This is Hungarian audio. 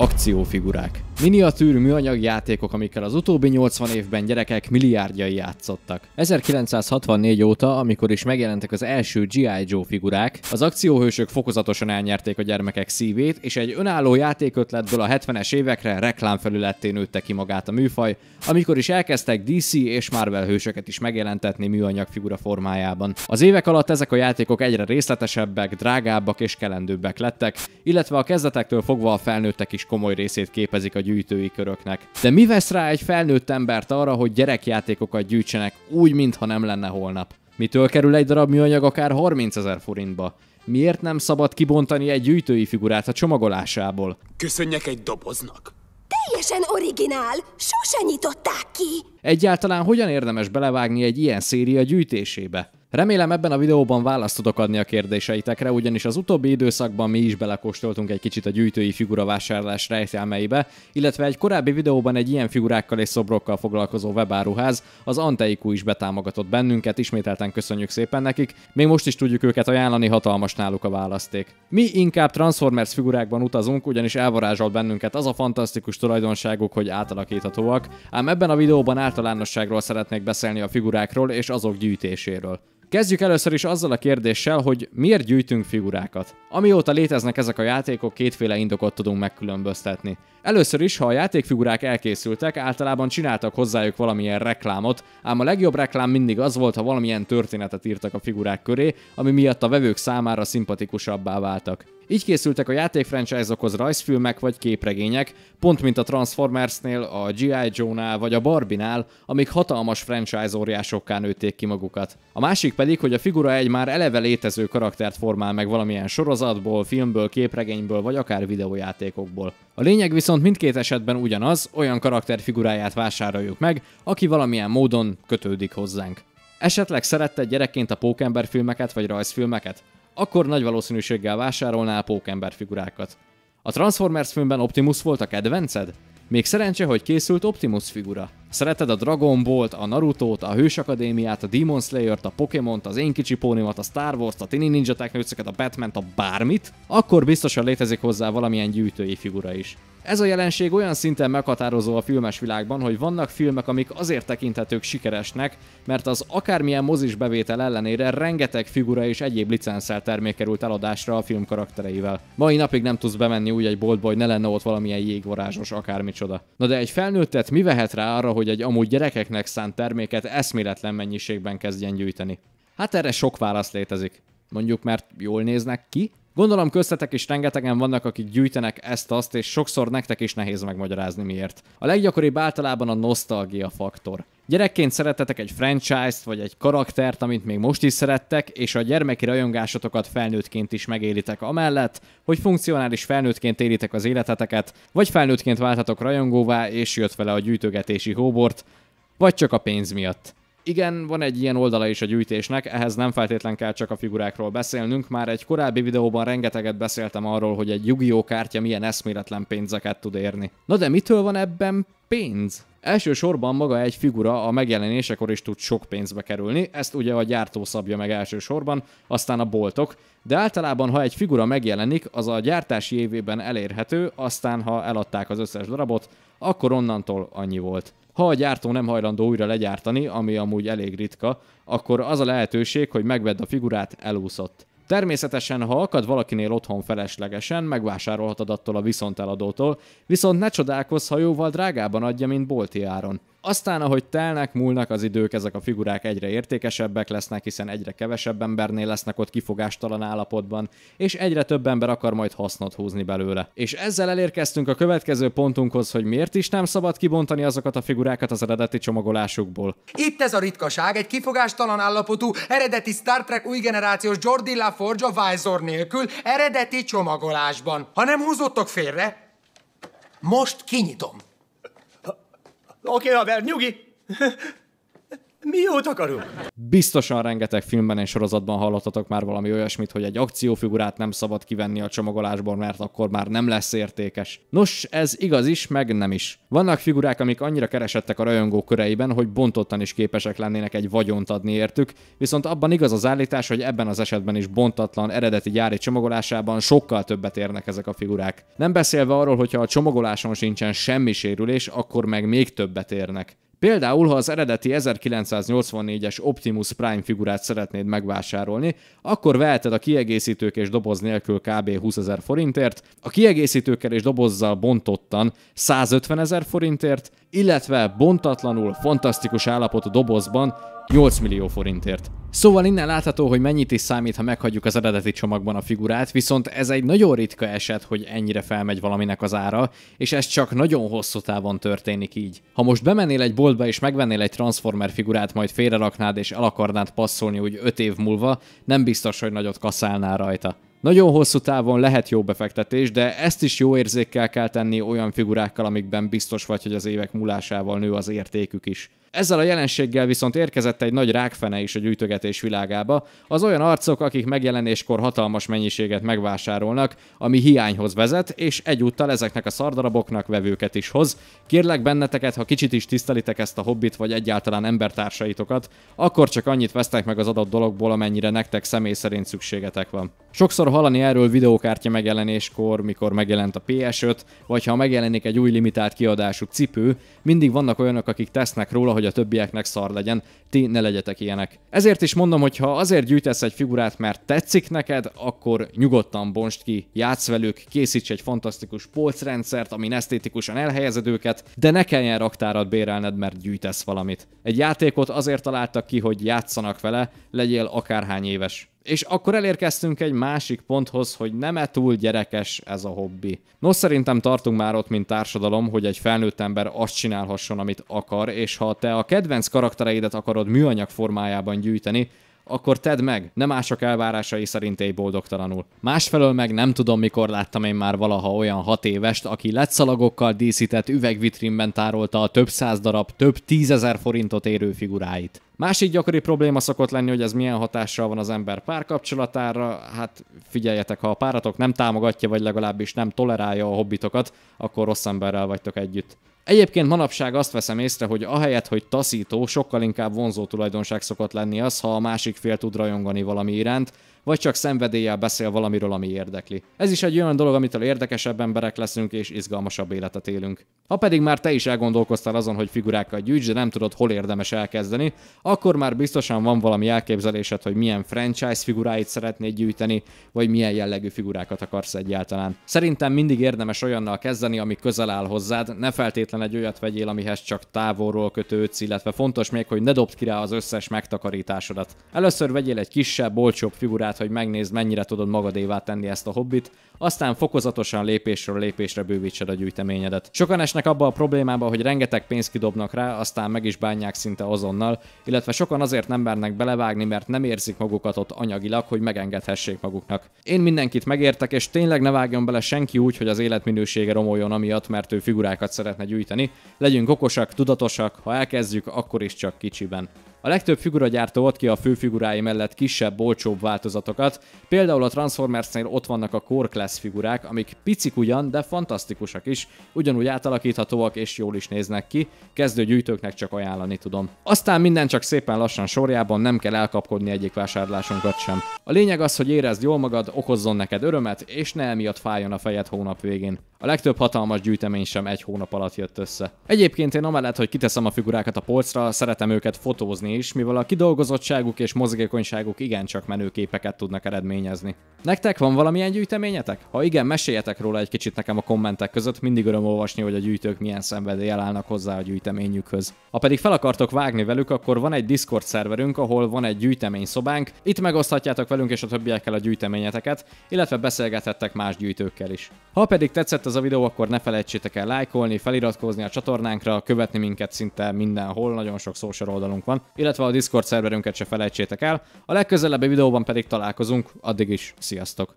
akciófigurák. Miniatűr műanyag játékok, amikkel az utóbbi 80 évben gyerekek milliárdjai játszottak. 1964 óta, amikor is megjelentek az első G.I. Joe figurák, az akcióhősök fokozatosan elnyerték a gyermekek szívét, és egy önálló játékötletből a 70-es évekre reklámfelületté nőtte ki magát a műfaj, amikor is elkezdtek DC és Marvel hősöket is megjelentetni műanyag figura formájában. Az évek alatt ezek a játékok egyre részletesebbek, drágábbak és kelendőbbek lettek, illetve a kezdetektől fogva a felnőttek is komoly részét képezik a gyűjtői köröknek. De mi vesz rá egy felnőtt embert arra, hogy gyerekjátékokat gyűjtsenek úgy, mintha nem lenne holnap? Mitől kerül egy darab műanyag akár 30 ezer forintba? Miért nem szabad kibontani egy gyűjtői figurát a csomagolásából? Köszönjek egy doboznak! Teljesen originál! Sose nyitották ki! Egyáltalán hogyan érdemes belevágni egy ilyen széria gyűjtésébe? Remélem ebben a videóban választ tudok adni a kérdéseitekre, ugyanis az utóbbi időszakban mi is belekóstoltunk egy kicsit a gyűjtői figura vásárlás rejtelmeibe, illetve egy korábbi videóban egy ilyen figurákkal és szobrokkal foglalkozó webáruház, az Anteiku is betámogatott bennünket, ismételten köszönjük szépen nekik, még most is tudjuk őket ajánlani, hatalmas náluk a választék. Mi inkább Transformers figurákban utazunk, ugyanis elvarázsol bennünket az a fantasztikus tulajdonságuk, hogy átalakíthatóak, ám ebben a videóban általánosságról szeretnék beszélni a figurákról és azok gyűjtéséről. Kezdjük először is azzal a kérdéssel, hogy miért gyűjtünk figurákat. Amióta léteznek ezek a játékok, kétféle indokot tudunk megkülönböztetni. Először is, ha a játékfigurák elkészültek, általában csináltak hozzájuk valamilyen reklámot, ám a legjobb reklám mindig az volt, ha valamilyen történetet írtak a figurák köré, ami miatt a vevők számára szimpatikusabbá váltak. Így készültek a franchise okhoz rajzfilmek vagy képregények, pont mint a Transformersnél, a G.I. Joe-nál vagy a Barbie-nál, amik hatalmas franchise óriásokká nőtték ki magukat. A másik pedig, hogy a figura egy már eleve létező karaktert formál meg valamilyen sorozatból, filmből, képregényből vagy akár videójátékokból. A lényeg viszont mindkét esetben ugyanaz, olyan karakter figuráját vásároljuk meg, aki valamilyen módon kötődik hozzánk. Esetleg szerette gyerekként a pókember filmeket vagy rajzfilmeket? akkor nagy valószínűséggel vásárolnál pókember figurákat. A Transformers filmben Optimus volt a kedvenced? Még szerencse, hogy készült Optimus figura. Szereted a Dragon Ball-t, a Naruto-t, a Hős Akadémiát, a Demon Slayer-t, a Pokémon-t, az Én Kicsi Pónimat, a Star Wars-t, a Tini Ninja Technőcöket, a Batman-t, a bármit, akkor biztosan létezik hozzá valamilyen gyűjtői figura is. Ez a jelenség olyan szinten meghatározó a filmes világban, hogy vannak filmek, amik azért tekinthetők sikeresnek, mert az akármilyen mozis bevétel ellenére rengeteg figura és egyéb licenszel termék került eladásra a film karaktereivel. Mai napig nem tudsz bemenni úgy egy boltba, hogy ne lenne ott valamilyen jégvarázsos akármicsoda. Na de egy felnőttet mi vehet rá arra, hogy egy amúgy gyerekeknek szánt terméket eszméletlen mennyiségben kezdjen gyűjteni? Hát erre sok válasz létezik. Mondjuk, mert jól néznek ki? Gondolom köztetek is rengetegen vannak, akik gyűjtenek ezt-azt, és sokszor nektek is nehéz megmagyarázni miért. A leggyakoribb általában a nosztalgia faktor. Gyerekként szeretetek egy franchise-t vagy egy karaktert, amit még most is szerettek, és a gyermeki rajongásotokat felnőttként is megélitek amellett, hogy funkcionális felnőttként élitek az életeteket, vagy felnőttként váltatok rajongóvá, és jött vele a gyűjtögetési hóbort, vagy csak a pénz miatt. Igen, van egy ilyen oldala is a gyűjtésnek, ehhez nem feltétlen kell csak a figurákról beszélnünk, már egy korábbi videóban rengeteget beszéltem arról, hogy egy Yu-Gi-Oh kártya milyen eszméletlen pénzeket tud érni. Na de mitől van ebben pénz? Elsősorban maga egy figura a megjelenésekor is tud sok pénzbe kerülni, ezt ugye a gyártó szabja meg elsősorban, aztán a boltok, de általában ha egy figura megjelenik, az a gyártási évében elérhető, aztán ha eladták az összes darabot, akkor onnantól annyi volt. Ha a gyártó nem hajlandó újra legyártani, ami amúgy elég ritka, akkor az a lehetőség, hogy megvedd a figurát, elúszott. Természetesen, ha akad valakinél otthon feleslegesen, megvásárolhatod attól a viszonteladótól, viszont ne csodálkozz, ha jóval drágában adja, mint bolti áron. Aztán, ahogy telnek, múlnak az idők, ezek a figurák egyre értékesebbek lesznek, hiszen egyre kevesebb embernél lesznek ott kifogástalan állapotban, és egyre több ember akar majd hasznot húzni belőle. És ezzel elérkeztünk a következő pontunkhoz, hogy miért is nem szabad kibontani azokat a figurákat az eredeti csomagolásukból. Itt ez a ritkaság, egy kifogástalan állapotú, eredeti Star Trek új generációs Jordi LaForge a Visor nélkül, eredeti csomagolásban. Ha nem húzottok félre, most kinyitom. OK 了，别牛逼！Mi jót akarunk? Biztosan rengeteg filmben és sorozatban hallottatok már valami olyasmit, hogy egy akciófigurát nem szabad kivenni a csomagolásból, mert akkor már nem lesz értékes. Nos, ez igaz is, meg nem is. Vannak figurák, amik annyira keresettek a rajongók köreiben, hogy bontottan is képesek lennének egy vagyont adni értük, viszont abban igaz az állítás, hogy ebben az esetben is bontatlan eredeti gyári csomagolásában sokkal többet érnek ezek a figurák. Nem beszélve arról, hogyha a csomagoláson sincsen semmi sérülés, akkor meg még többet érnek. Például, ha az eredeti 1984-es Optimus Prime figurát szeretnéd megvásárolni, akkor veheted a kiegészítők és doboz nélkül kb. 20 ezer forintért, a kiegészítőkkel és dobozzal bontottan 150 ezer forintért, illetve bontatlanul fantasztikus állapotú dobozban 8 millió forintért. Szóval innen látható, hogy mennyit is számít, ha meghagyjuk az eredeti csomagban a figurát, viszont ez egy nagyon ritka eset, hogy ennyire felmegy valaminek az ára, és ez csak nagyon hosszú távon történik így. Ha most bemennél egy boltba és megvennél egy Transformer figurát, majd félreraknád és el akarnád passzolni úgy 5 év múlva, nem biztos, hogy nagyot kaszálnál rajta. Nagyon hosszú távon lehet jó befektetés, de ezt is jó érzékkel kell tenni olyan figurákkal, amikben biztos vagy, hogy az évek múlásával nő az értékük is. Ezzel a jelenséggel viszont érkezett egy nagy rákfene is a gyűjtögetés világába, az olyan arcok, akik megjelenéskor hatalmas mennyiséget megvásárolnak, ami hiányhoz vezet, és egyúttal ezeknek a szardaraboknak vevőket is hoz. Kérlek benneteket, ha kicsit is tisztelitek ezt a hobbit, vagy egyáltalán embertársaitokat, akkor csak annyit vesztek meg az adott dologból, amennyire nektek személy szerint szükségetek van. Sokszor hallani erről videókártya megjelenéskor, mikor megjelent a PS5, vagy ha megjelenik egy új limitált kiadású cipő, mindig vannak olyanok, akik tesznek róla, hogy a többieknek szar legyen, ti ne legyetek ilyenek. Ezért is mondom, hogy ha azért gyűjtesz egy figurát, mert tetszik neked, akkor nyugodtan bonst ki, játsz velük, készíts egy fantasztikus polcrendszert, ami esztétikusan elhelyezed őket, de ne kelljen raktárat bérelned, mert gyűjtesz valamit. Egy játékot azért találtak ki, hogy játszanak vele, legyél akárhány éves. És akkor elérkeztünk egy másik ponthoz, hogy nem -e túl gyerekes ez a hobbi. Nos, szerintem tartunk már ott, mint társadalom, hogy egy felnőtt ember azt csinálhasson, amit akar, és ha te a kedvenc karaktereidet akarod műanyag formájában gyűjteni, akkor tedd meg, nem mások elvárásai szerint élj boldogtalanul. Másfelől meg nem tudom, mikor láttam én már valaha olyan hat évest, aki letszalagokkal díszített üvegvitrínben tárolta a több száz darab, több tízezer forintot érő figuráit. Másik gyakori probléma szokott lenni, hogy ez milyen hatással van az ember párkapcsolatára. Hát figyeljetek, ha a páratok nem támogatja, vagy legalábbis nem tolerálja a hobbitokat, akkor rossz emberrel vagytok együtt. Egyébként manapság azt veszem észre, hogy ahelyett, hogy taszító, sokkal inkább vonzó tulajdonság szokott lenni az, ha a másik fél tud rajongani valami iránt, vagy csak szenvedéllyel beszél valamiről, ami érdekli. Ez is egy olyan dolog, amitől érdekesebb emberek leszünk és izgalmasabb életet élünk. Ha pedig már te is elgondolkoztál azon, hogy figurákat gyűjts, de nem tudod, hol érdemes elkezdeni, akkor már biztosan van valami elképzelésed, hogy milyen franchise figuráit szeretnéd gyűjteni, vagy milyen jellegű figurákat akarsz egyáltalán. Szerintem mindig érdemes olyannal kezdeni, ami közel áll hozzád, ne feltétlen egy olyat vegyél, amihez csak távolról kötődsz, illetve fontos még, hogy ne dobd ki rá az összes megtakarításodat. Először vegyél egy kisebb, olcsóbb figurát, hogy megnézd, mennyire tudod magadévá tenni ezt a hobbit, aztán fokozatosan lépésről lépésre bővítsed a gyűjteményedet. Sokan esnek abba a problémába, hogy rengeteg pénzt kidobnak rá, aztán meg is bánják szinte azonnal, illetve sokan azért nem mernek belevágni, mert nem érzik magukat ott anyagilag, hogy megengedhessék maguknak. Én mindenkit megértek, és tényleg ne vágjon bele senki úgy, hogy az életminősége romoljon amiatt, mert ő figurákat szeretne gyűjteni. Legyünk okosak, tudatosak, ha elkezdjük, akkor is csak kicsiben. A legtöbb figuragyártó ad ki a főfigurái mellett kisebb, olcsóbb változatokat, például a Transformersnél ott vannak a Core Class figurák, amik picik ugyan, de fantasztikusak is, ugyanúgy átalakíthatóak és jól is néznek ki, kezdő gyűjtőknek csak ajánlani tudom. Aztán minden csak szépen lassan sorjában, nem kell elkapkodni egyik vásárlásunkat sem. A lényeg az, hogy érezd jól magad, okozzon neked örömet, és ne emiatt fájjon a fejed hónap végén. A legtöbb hatalmas gyűjtemény sem egy hónap alatt jött össze. Egyébként én amellett, hogy kiteszem a figurákat a polcra, szeretem őket fotózni is, mivel a kidolgozottságuk és mozgékonyságuk igencsak menő képeket tudnak eredményezni. Nektek van valamilyen gyűjteményetek? Ha igen, meséljetek róla egy kicsit nekem a kommentek között, mindig öröm olvasni, hogy a gyűjtők milyen szenvedéllyel állnak hozzá a gyűjteményükhöz. Ha pedig fel akartok vágni velük, akkor van egy Discord szerverünk, ahol van egy gyűjtemény szobánk, itt megoszthatjátok velünk és a többiekkel a gyűjteményeteket, illetve beszélgethettek más gyűjtőkkel is. Ha pedig tetszett ez a videó, akkor ne felejtsétek el lájkolni, feliratkozni a csatornánkra, követni minket szinte mindenhol, nagyon sok social oldalunk van, illetve a Discord szerverünket se felejtsétek el. A legközelebbi videóban pedig találkozunk, addig is sziasztok!